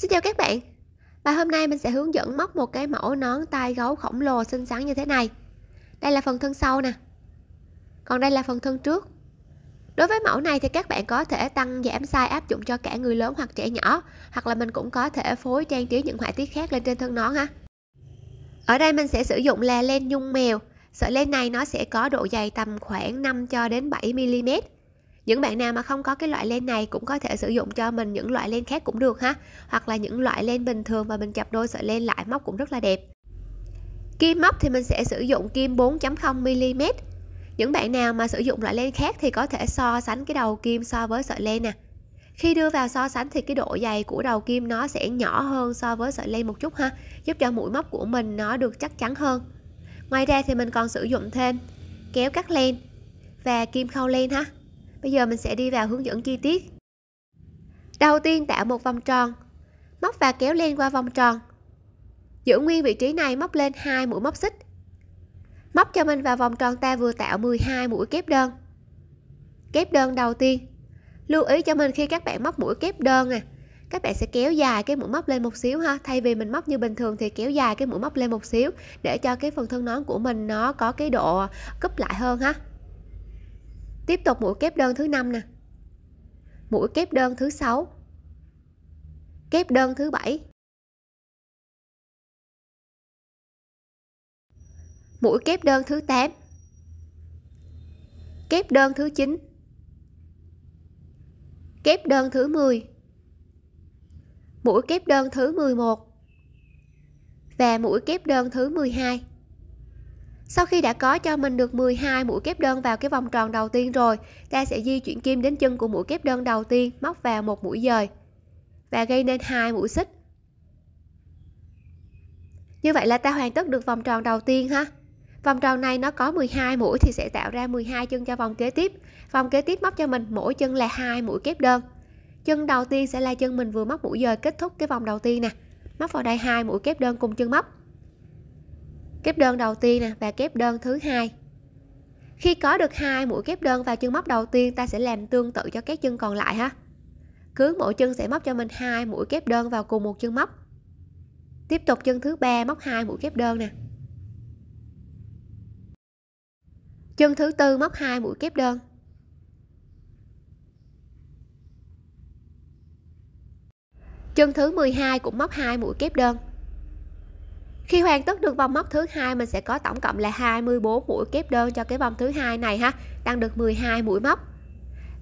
Xin chào các bạn Và hôm nay mình sẽ hướng dẫn móc một cái mẫu nón tai gấu khổng lồ xinh xắn như thế này Đây là phần thân sau nè Còn đây là phần thân trước Đối với mẫu này thì các bạn có thể tăng giảm size áp dụng cho cả người lớn hoặc trẻ nhỏ Hoặc là mình cũng có thể phối trang trí những họa tiết khác lên trên thân nón ha Ở đây mình sẽ sử dụng là len nhung mèo Sợi len này nó sẽ có độ dày tầm khoảng 5 cho đến 7 mm những bạn nào mà không có cái loại len này cũng có thể sử dụng cho mình những loại len khác cũng được ha hoặc là những loại len bình thường mà mình chập đôi sợi len lại móc cũng rất là đẹp kim móc thì mình sẽ sử dụng kim 4.0 mm những bạn nào mà sử dụng loại len khác thì có thể so sánh cái đầu kim so với sợi len nè khi đưa vào so sánh thì cái độ dày của đầu kim nó sẽ nhỏ hơn so với sợi len một chút ha giúp cho mũi móc của mình nó được chắc chắn hơn ngoài ra thì mình còn sử dụng thêm kéo cắt len và kim khâu len ha Bây giờ mình sẽ đi vào hướng dẫn chi tiết. Đầu tiên tạo một vòng tròn, móc và kéo len qua vòng tròn. Giữ nguyên vị trí này móc lên hai mũi móc xích. Móc cho mình vào vòng tròn ta vừa tạo 12 mũi kép đơn. Kép đơn đầu tiên. Lưu ý cho mình khi các bạn móc mũi kép đơn à, các bạn sẽ kéo dài cái mũi móc lên một xíu ha thay vì mình móc như bình thường thì kéo dài cái mũi móc lên một xíu để cho cái phần thân nón của mình nó có cái độ cúp lại hơn ha tiếp tục mũi kép đơn thứ năm nè mũi kép đơn thứ sáu kép đơn thứ bảy mũi kép đơn thứ 8 kép đơn thứ 9 kép đơn thứ 10 mũi kép đơn thứ 11 và mũi kép đơn thứ 12 sau khi đã có cho mình được 12 mũi kép đơn vào cái vòng tròn đầu tiên rồi, ta sẽ di chuyển kim đến chân của mũi kép đơn đầu tiên, móc vào một mũi dời và gây nên hai mũi xích. Như vậy là ta hoàn tất được vòng tròn đầu tiên ha. Vòng tròn này nó có 12 mũi thì sẽ tạo ra 12 chân cho vòng kế tiếp. Vòng kế tiếp móc cho mình mỗi chân là hai mũi kép đơn. Chân đầu tiên sẽ là chân mình vừa móc mũi dời kết thúc cái vòng đầu tiên nè. Móc vào đây hai mũi kép đơn cùng chân móc kép đơn đầu tiên nè và kép đơn thứ hai khi có được hai mũi kép đơn vào chân móc đầu tiên ta sẽ làm tương tự cho các chân còn lại ha cứ mỗi chân sẽ móc cho mình hai mũi kép đơn vào cùng một chân móc tiếp tục chân thứ ba móc hai mũi kép đơn nè chân thứ tư móc hai mũi kép đơn chân thứ 12 cũng móc hai mũi kép đơn khi hoàn tất được vòng móc thứ hai mình sẽ có tổng cộng là 24 mũi kép đơn cho cái vòng thứ hai này ha tăng được 12 mũi móc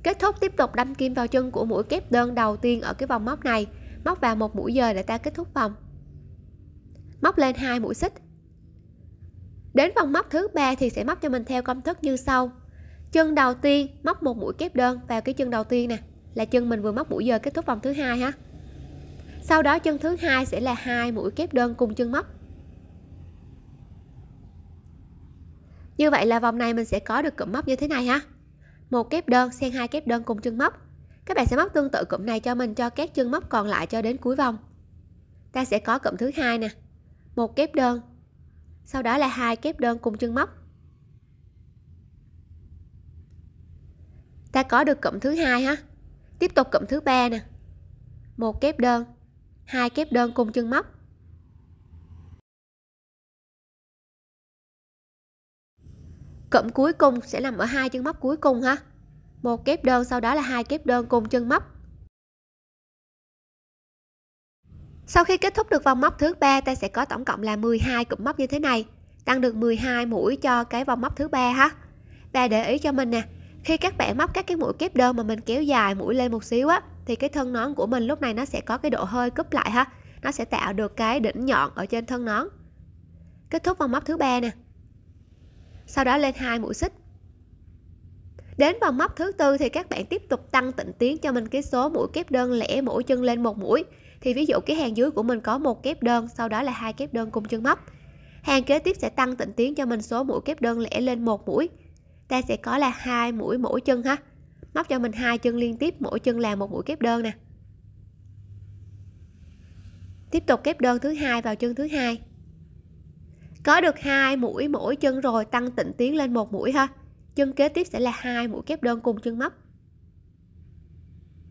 kết thúc tiếp tục đâm kim vào chân của mũi kép đơn đầu tiên ở cái vòng móc này móc vào một mũi giờ để ta kết thúc vòng móc lên hai mũi xích đến vòng móc thứ ba thì sẽ móc cho mình theo công thức như sau chân đầu tiên móc một mũi kép đơn vào cái chân đầu tiên nè là chân mình vừa móc mũi giờ kết thúc vòng thứ hai ha sau đó chân thứ hai sẽ là hai mũi kép đơn cùng chân móc như vậy là vòng này mình sẽ có được cụm móc như thế này ha một kép đơn xen hai kép đơn cùng chân móc các bạn sẽ móc tương tự cụm này cho mình cho các chân móc còn lại cho đến cuối vòng ta sẽ có cụm thứ hai nè một kép đơn sau đó là hai kép đơn cùng chân móc ta có được cụm thứ hai ha tiếp tục cụm thứ ba nè một kép đơn hai kép đơn cùng chân móc cụm cuối cùng sẽ nằm ở hai chân móc cuối cùng ha một kép đơn sau đó là hai kép đơn cùng chân móc sau khi kết thúc được vòng móc thứ ba ta sẽ có tổng cộng là 12 cụm móc như thế này tăng được 12 mũi cho cái vòng móc thứ ba ha và để ý cho mình nè khi các bạn móc các cái mũi kép đơn mà mình kéo dài mũi lên một xíu á thì cái thân nón của mình lúc này nó sẽ có cái độ hơi cúp lại ha nó sẽ tạo được cái đỉnh nhọn ở trên thân nón kết thúc vòng móc thứ ba nè sau đó lên hai mũi xích đến vòng móc thứ tư thì các bạn tiếp tục tăng tịnh tiến cho mình cái số mũi kép đơn lẻ mỗi chân lên một mũi thì ví dụ cái hàng dưới của mình có một kép đơn sau đó là hai kép đơn cùng chân móc hàng kế tiếp sẽ tăng tịnh tiến cho mình số mũi kép đơn lẻ lên một mũi ta sẽ có là hai mũi mỗi chân ha móc cho mình hai chân liên tiếp mỗi chân là một mũi kép đơn nè tiếp tục kép đơn thứ hai vào chân thứ hai có được hai mũi mỗi chân rồi tăng tịnh tiến lên một mũi ha chân kế tiếp sẽ là hai mũi kép đơn cùng chân móc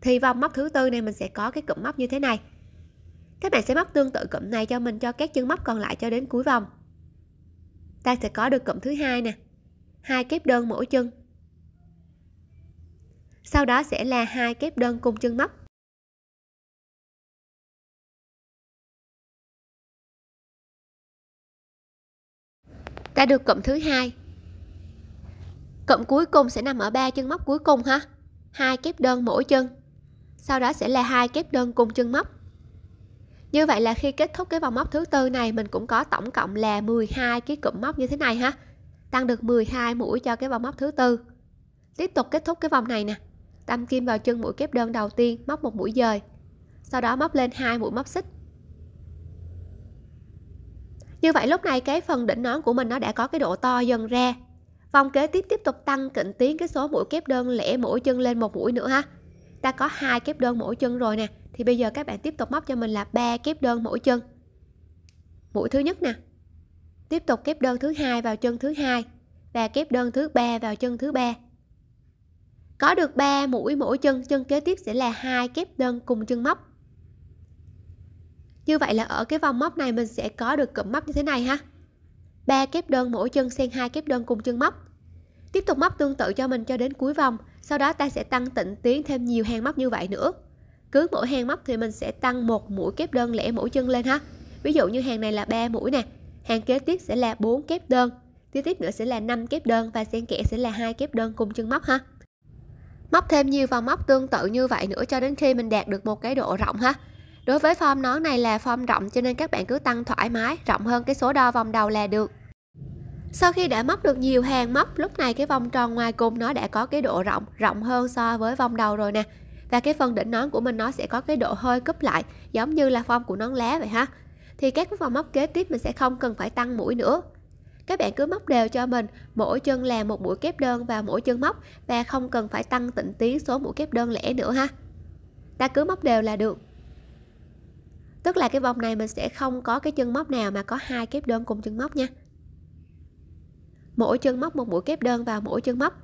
thì vòng móc thứ tư này mình sẽ có cái cụm móc như thế này các bạn sẽ móc tương tự cụm này cho mình cho các chân móc còn lại cho đến cuối vòng ta sẽ có được cụm thứ hai nè hai kép đơn mỗi chân sau đó sẽ là hai kép đơn cùng chân móc ta được cụm thứ hai cụm cuối cùng sẽ nằm ở ba chân móc cuối cùng ha hai kép đơn mỗi chân sau đó sẽ là hai kép đơn cùng chân móc như vậy là khi kết thúc cái vòng móc thứ tư này mình cũng có tổng cộng là 12 cái cụm móc như thế này ha tăng được 12 mũi cho cái vòng móc thứ tư tiếp tục kết thúc cái vòng này nè đâm kim vào chân mũi kép đơn đầu tiên móc một mũi dời sau đó móc lên hai mũi móc xích như vậy lúc này cái phần đỉnh nón của mình nó đã có cái độ to dần ra. Vòng kế tiếp tiếp tục tăng kịch tiến cái số mũi kép đơn lẻ mỗi chân lên một mũi nữa ha. Ta có hai kép đơn mỗi chân rồi nè, thì bây giờ các bạn tiếp tục móc cho mình là ba kép đơn mỗi chân. Mũi thứ nhất nè. Tiếp tục kép đơn thứ hai vào chân thứ hai và kép đơn thứ ba vào chân thứ ba. Có được 3 mũi mỗi chân, chân kế tiếp sẽ là hai kép đơn cùng chân móc như vậy là ở cái vòng móc này mình sẽ có được cụm móc như thế này ha ba kép đơn mỗi chân xen hai kép đơn cùng chân móc tiếp tục móc tương tự cho mình cho đến cuối vòng sau đó ta sẽ tăng tịnh tiến thêm nhiều hàng móc như vậy nữa cứ mỗi hàng móc thì mình sẽ tăng một mũi kép đơn lẻ mỗi chân lên ha ví dụ như hàng này là 3 mũi nè hàng kế tiếp sẽ là 4 kép đơn tiếp tiếp nữa sẽ là 5 kép đơn và xen kẽ sẽ là hai kép đơn cùng chân móc ha móc thêm nhiều vòng móc tương tự như vậy nữa cho đến khi mình đạt được một cái độ rộng ha Đối với form nón này là form rộng cho nên các bạn cứ tăng thoải mái, rộng hơn cái số đo vòng đầu là được. Sau khi đã móc được nhiều hàng móc, lúc này cái vòng tròn ngoài cùng nó đã có cái độ rộng, rộng hơn so với vòng đầu rồi nè. Và cái phần đỉnh nón của mình nó sẽ có cái độ hơi cúp lại, giống như là form của nón lá vậy ha. Thì các vòng móc kế tiếp mình sẽ không cần phải tăng mũi nữa. Các bạn cứ móc đều cho mình, mỗi chân là một mũi kép đơn và mỗi chân móc và không cần phải tăng tịnh tí số mũi kép đơn lẻ nữa ha. Ta cứ móc đều là được tức là cái vòng này mình sẽ không có cái chân móc nào mà có hai kép đơn cùng chân móc nha mỗi chân móc một mũi kép đơn vào mỗi chân móc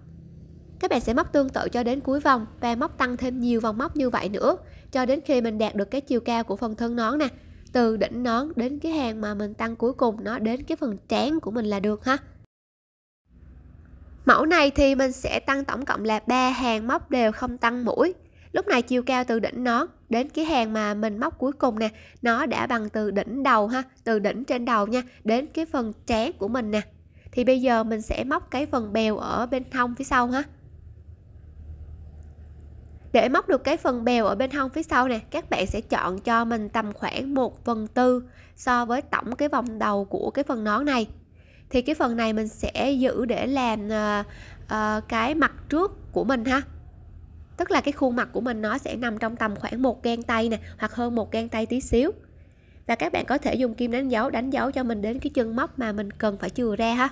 các bạn sẽ móc tương tự cho đến cuối vòng và móc tăng thêm nhiều vòng móc như vậy nữa cho đến khi mình đạt được cái chiều cao của phần thân nón nè từ đỉnh nón đến cái hàng mà mình tăng cuối cùng nó đến cái phần trán của mình là được ha mẫu này thì mình sẽ tăng tổng cộng là 3 hàng móc đều không tăng mũi lúc này chiều cao từ đỉnh nó đến cái hàng mà mình móc cuối cùng nè nó đã bằng từ đỉnh đầu ha từ đỉnh trên đầu nha đến cái phần trán của mình nè thì bây giờ mình sẽ móc cái phần bèo ở bên hông phía sau ha để móc được cái phần bèo ở bên hông phía sau nè các bạn sẽ chọn cho mình tầm khoảng 1 phần tư so với tổng cái vòng đầu của cái phần nón này thì cái phần này mình sẽ giữ để làm uh, uh, cái mặt trước của mình ha tức là cái khuôn mặt của mình nó sẽ nằm trong tầm khoảng một gang tay nè hoặc hơn một gang tay tí xíu và các bạn có thể dùng kim đánh dấu đánh dấu cho mình đến cái chân móc mà mình cần phải chừa ra ha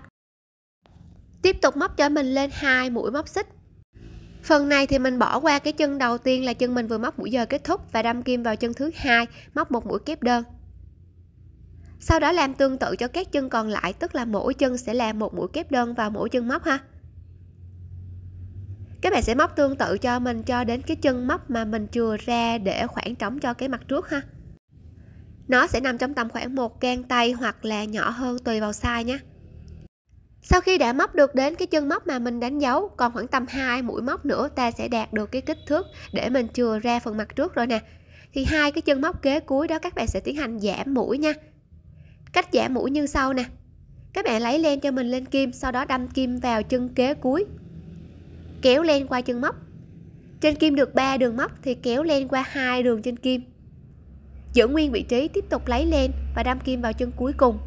tiếp tục móc cho mình lên hai mũi móc xích phần này thì mình bỏ qua cái chân đầu tiên là chân mình vừa móc mũi giờ kết thúc và đâm kim vào chân thứ hai móc một mũi kép đơn sau đó làm tương tự cho các chân còn lại tức là mỗi chân sẽ là một mũi kép đơn vào mỗi chân móc ha các bạn sẽ móc tương tự cho mình cho đến cái chân móc mà mình chừa ra để khoảng trống cho cái mặt trước ha nó sẽ nằm trong tầm khoảng một gang tay hoặc là nhỏ hơn tùy vào size nhé sau khi đã móc được đến cái chân móc mà mình đánh dấu còn khoảng tầm 2 mũi móc nữa ta sẽ đạt được cái kích thước để mình chừa ra phần mặt trước rồi nè thì hai cái chân móc kế cuối đó các bạn sẽ tiến hành giảm mũi nha cách giảm mũi như sau nè các bạn lấy len cho mình lên kim sau đó đâm kim vào chân kế cuối kéo len qua chân móc trên kim được 3 đường móc thì kéo len qua hai đường trên kim giữ nguyên vị trí tiếp tục lấy len và đâm kim vào chân cuối cùng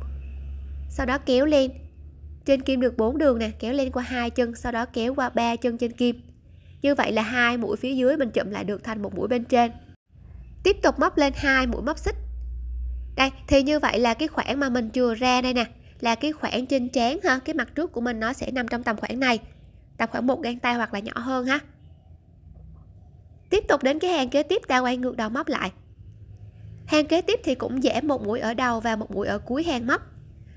sau đó kéo len trên kim được 4 đường nè kéo len qua hai chân sau đó kéo qua ba chân trên kim như vậy là hai mũi phía dưới mình chụm lại được thành một mũi bên trên tiếp tục móc lên hai mũi móc xích đây thì như vậy là cái khoảng mà mình chừa ra đây nè là cái khoảng trên trán ha cái mặt trước của mình nó sẽ nằm trong tầm khoảng này tầm khoảng một gang tay hoặc là nhỏ hơn ha tiếp tục đến cái hàng kế tiếp ta quay ngược đầu móc lại hàng kế tiếp thì cũng giảm một mũi ở đầu và một mũi ở cuối hàng móc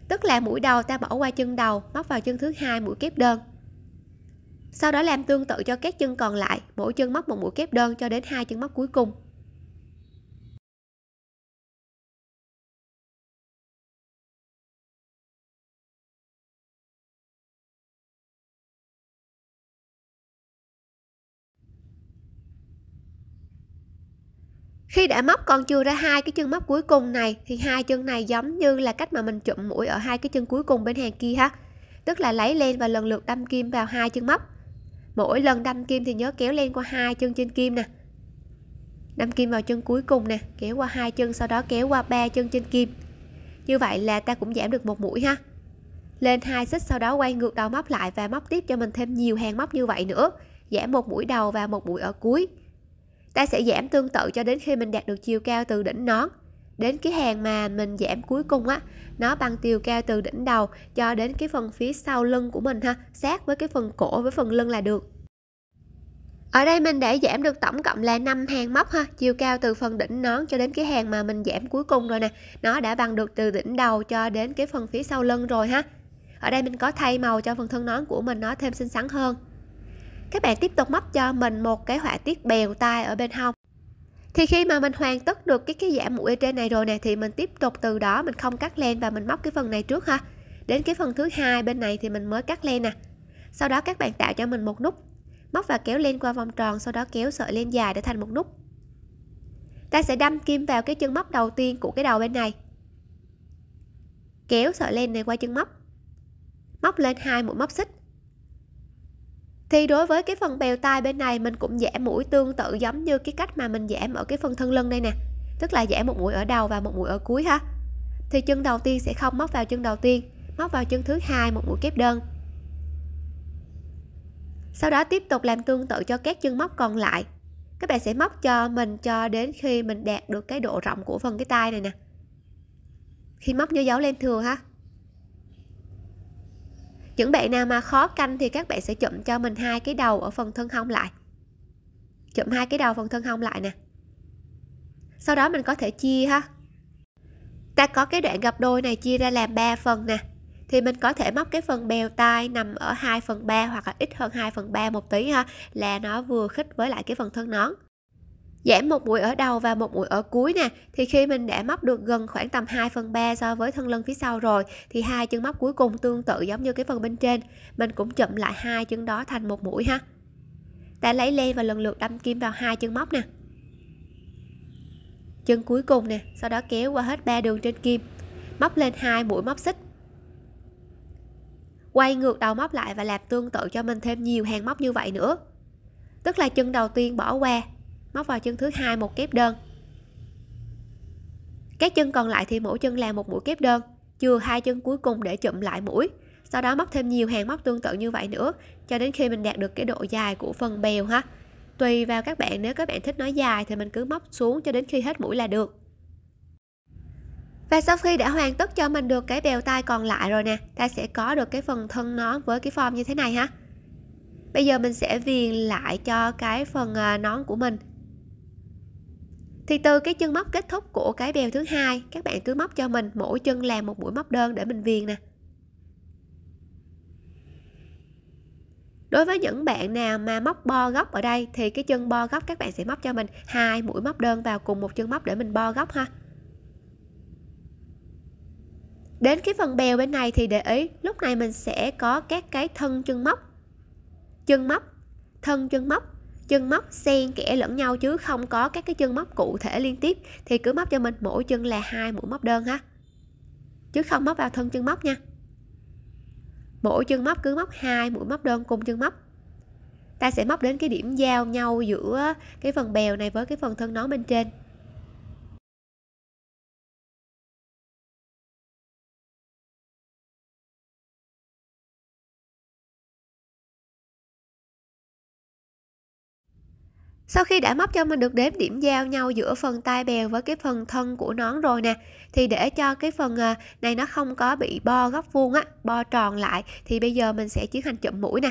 tức là mũi đầu ta bỏ qua chân đầu móc vào chân thứ hai mũi kép đơn sau đó làm tương tự cho các chân còn lại mỗi chân móc một mũi kép đơn cho đến hai chân móc cuối cùng khi đã móc con chưa ra hai cái chân móc cuối cùng này thì hai chân này giống như là cách mà mình chụm mũi ở hai cái chân cuối cùng bên hàng kia ha tức là lấy lên và lần lượt đâm kim vào hai chân móc mỗi lần đâm kim thì nhớ kéo lên qua hai chân trên kim nè đâm kim vào chân cuối cùng nè kéo qua hai chân sau đó kéo qua ba chân trên kim như vậy là ta cũng giảm được một mũi ha lên hai xích sau đó quay ngược đầu móc lại và móc tiếp cho mình thêm nhiều hàng móc như vậy nữa giảm một mũi đầu và một mũi ở cuối ta sẽ giảm tương tự cho đến khi mình đạt được chiều cao từ đỉnh nón đến cái hàng mà mình giảm cuối cùng á nó bằng chiều cao từ đỉnh đầu cho đến cái phần phía sau lưng của mình ha sát với cái phần cổ với phần lưng là được ở đây mình đã giảm được tổng cộng là 5 hàng móc ha, chiều cao từ phần đỉnh nón cho đến cái hàng mà mình giảm cuối cùng rồi nè. Nó đã bằng được từ đỉnh đầu cho đến cái phần phía sau lưng rồi ha. Ở đây mình có thay màu cho phần thân nón của mình nó thêm xinh xắn hơn các bạn tiếp tục móc cho mình một cái họa tiết bèo tai ở bên hông thì khi mà mình hoàn tất được cái cái giảm mũi trên này rồi nè thì mình tiếp tục từ đó mình không cắt len và mình móc cái phần này trước ha đến cái phần thứ hai bên này thì mình mới cắt len nè sau đó các bạn tạo cho mình một nút móc và kéo len qua vòng tròn sau đó kéo sợi len dài để thành một nút ta sẽ đâm kim vào cái chân móc đầu tiên của cái đầu bên này kéo sợi len này qua chân móc móc lên hai mũi móc xích thì đối với cái phần bèo tai bên này mình cũng giảm mũi tương tự giống như cái cách mà mình giảm ở cái phần thân lưng đây nè tức là giảm một mũi ở đầu và một mũi ở cuối ha thì chân đầu tiên sẽ không móc vào chân đầu tiên móc vào chân thứ hai một mũi kép đơn sau đó tiếp tục làm tương tự cho các chân móc còn lại các bạn sẽ móc cho mình cho đến khi mình đạt được cái độ rộng của phần cái tay này nè khi móc như dấu lên thừa ha những bạn nào mà khó canh thì các bạn sẽ chụm cho mình hai cái đầu ở phần thân hông lại chụm hai cái đầu phần thân hông lại nè sau đó mình có thể chia ha ta có cái đoạn gặp đôi này chia ra làm 3 phần nè thì mình có thể móc cái phần bèo tai nằm ở 2 phần 3 hoặc là ít hơn 2 phần 3 một tí ha là nó vừa khít với lại cái phần thân nón Giảm một mũi ở đầu và một mũi ở cuối nè thì khi mình đã móc được gần khoảng tầm 2 phần 3 so với thân lưng phía sau rồi thì hai chân móc cuối cùng tương tự giống như cái phần bên trên mình cũng chụm lại hai chân đó thành một mũi ha ta lấy len và lần lượt đâm kim vào hai chân móc nè chân cuối cùng nè sau đó kéo qua hết ba đường trên kim móc lên hai mũi móc xích quay ngược đầu móc lại và làm tương tự cho mình thêm nhiều hàng móc như vậy nữa tức là chân đầu tiên bỏ qua móc vào chân thứ hai một kép đơn các chân còn lại thì mỗi chân làm một mũi kép đơn chừa hai chân cuối cùng để chụm lại mũi sau đó móc thêm nhiều hàng móc tương tự như vậy nữa cho đến khi mình đạt được cái độ dài của phần bèo ha tùy vào các bạn nếu các bạn thích nó dài thì mình cứ móc xuống cho đến khi hết mũi là được và sau khi đã hoàn tất cho mình được cái bèo tay còn lại rồi nè ta sẽ có được cái phần thân nón với cái form như thế này ha bây giờ mình sẽ viền lại cho cái phần à, nón của mình thì từ cái chân móc kết thúc của cái bèo thứ hai các bạn cứ móc cho mình mỗi chân làm một mũi móc đơn để mình viền nè đối với những bạn nào mà móc bo góc ở đây thì cái chân bo góc các bạn sẽ móc cho mình hai mũi móc đơn vào cùng một chân móc để mình bo góc ha đến cái phần bèo bên này thì để ý lúc này mình sẽ có các cái thân chân móc chân móc thân chân móc chân móc xen kẽ lẫn nhau chứ không có các cái chân móc cụ thể liên tiếp thì cứ móc cho mình mỗi chân là hai mũi móc đơn ha chứ không móc vào thân chân móc nha mỗi chân móc cứ móc hai mũi móc đơn cùng chân móc ta sẽ móc đến cái điểm giao nhau giữa cái phần bèo này với cái phần thân nón bên trên sau khi đã móc cho mình được đếm điểm giao nhau giữa phần tai bèo với cái phần thân của nón rồi nè thì để cho cái phần à, này nó không có bị bo góc vuông á bo tròn lại thì bây giờ mình sẽ tiến hành chụm mũi nè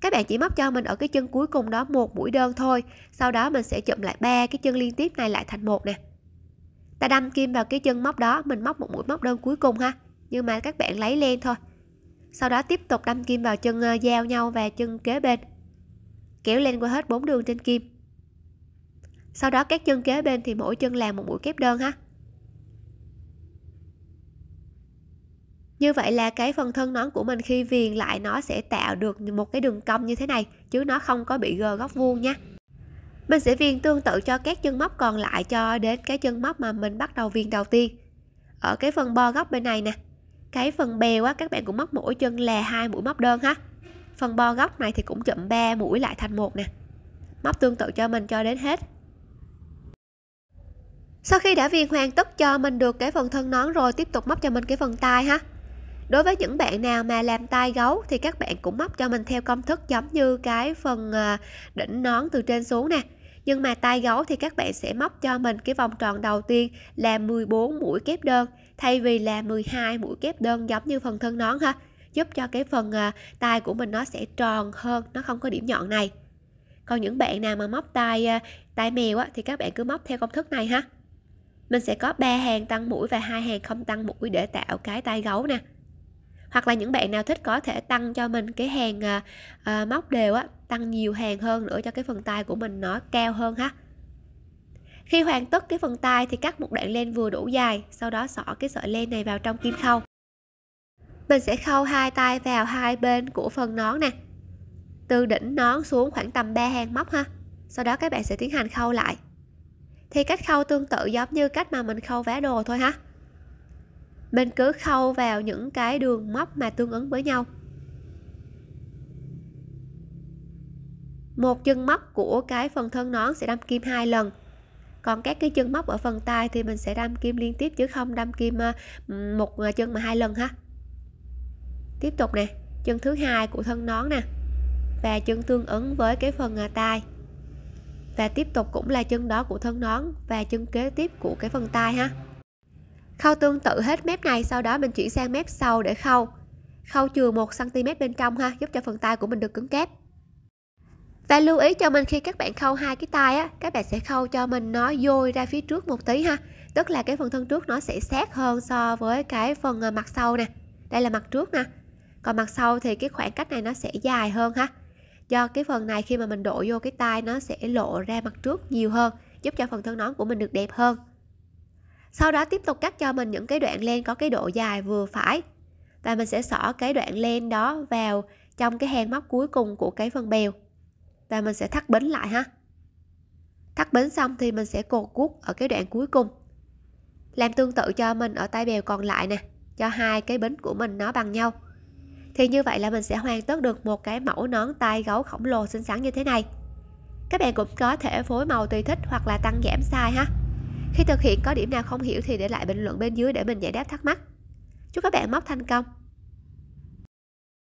các bạn chỉ móc cho mình ở cái chân cuối cùng đó một mũi đơn thôi sau đó mình sẽ chụm lại ba cái chân liên tiếp này lại thành một nè ta đâm kim vào cái chân móc đó mình móc một mũi móc đơn cuối cùng ha nhưng mà các bạn lấy len thôi sau đó tiếp tục đâm kim vào chân à, giao nhau và chân kế bên kéo lên qua hết bốn đường trên kim sau đó các chân kế bên thì mỗi chân làm một mũi kép đơn ha như vậy là cái phần thân nón của mình khi viền lại nó sẽ tạo được một cái đường cong như thế này chứ nó không có bị gờ góc vuông nha mình sẽ viền tương tự cho các chân móc còn lại cho đến cái chân móc mà mình bắt đầu viền đầu tiên ở cái phần bo góc bên này nè cái phần bèo á các bạn cũng móc mỗi chân là hai mũi móc đơn ha phần bo góc này thì cũng chụm 3 mũi lại thành một nè móc tương tự cho mình cho đến hết sau khi đã viên hoàn tất cho mình được cái phần thân nón rồi tiếp tục móc cho mình cái phần tai ha đối với những bạn nào mà làm tai gấu thì các bạn cũng móc cho mình theo công thức giống như cái phần à, đỉnh nón từ trên xuống nè nhưng mà tai gấu thì các bạn sẽ móc cho mình cái vòng tròn đầu tiên là 14 mũi kép đơn thay vì là 12 mũi kép đơn giống như phần thân nón ha giúp cho cái phần à, tay của mình nó sẽ tròn hơn nó không có điểm nhọn này còn những bạn nào mà móc tay à, tay mèo á, thì các bạn cứ móc theo công thức này ha mình sẽ có ba hàng tăng mũi và hai hàng không tăng mũi để tạo cái tay gấu nè hoặc là những bạn nào thích có thể tăng cho mình cái hàng à, à, móc đều á tăng nhiều hàng hơn nữa cho cái phần tay của mình nó cao hơn ha khi hoàn tất cái phần tay thì cắt một đoạn len vừa đủ dài sau đó xỏ cái sợi len này vào trong kim khâu mình sẽ khâu hai tay vào hai bên của phần nón nè từ đỉnh nón xuống khoảng tầm 3 hàng móc ha sau đó các bạn sẽ tiến hành khâu lại thì cách khâu tương tự giống như cách mà mình khâu vá đồ thôi ha mình cứ khâu vào những cái đường móc mà tương ứng với nhau một chân móc của cái phần thân nón sẽ đâm kim hai lần còn các cái chân móc ở phần tay thì mình sẽ đâm kim liên tiếp chứ không đâm kim ờ, một ờ, chân mà hai lần ha tiếp tục nè chân thứ hai của thân nón nè và chân tương ứng với cái phần à, tai và tiếp tục cũng là chân đó của thân nón và chân kế tiếp của cái phần tai ha khâu tương tự hết mép này sau đó mình chuyển sang mép sau để khâu khâu chừa 1 cm bên trong ha giúp cho phần tai của mình được cứng kép và lưu ý cho mình khi các bạn khâu hai cái tai á các bạn sẽ khâu cho mình nó dôi ra phía trước một tí ha tức là cái phần thân trước nó sẽ sát hơn so với cái phần à, mặt sau nè đây là mặt trước nè còn mặt sau thì cái khoảng cách này nó sẽ dài hơn ha do cái phần này khi mà mình đổ vô cái tay nó sẽ lộ ra mặt trước nhiều hơn giúp cho phần thân nón của mình được đẹp hơn sau đó tiếp tục cắt cho mình những cái đoạn len có cái độ dài vừa phải và mình sẽ xỏ cái đoạn len đó vào trong cái hàng móc cuối cùng của cái phần bèo và mình sẽ thắt bính lại ha thắt bính xong thì mình sẽ cột guốc ở cái đoạn cuối cùng làm tương tự cho mình ở tay bèo còn lại nè cho hai cái bính của mình nó bằng nhau thì như vậy là mình sẽ hoàn tất được một cái mẫu nón tai gấu khổng lồ xinh xắn như thế này các bạn cũng có thể phối màu tùy thích hoặc là tăng giảm size ha khi thực hiện có điểm nào không hiểu thì để lại bình luận bên dưới để mình giải đáp thắc mắc chúc các bạn móc thành công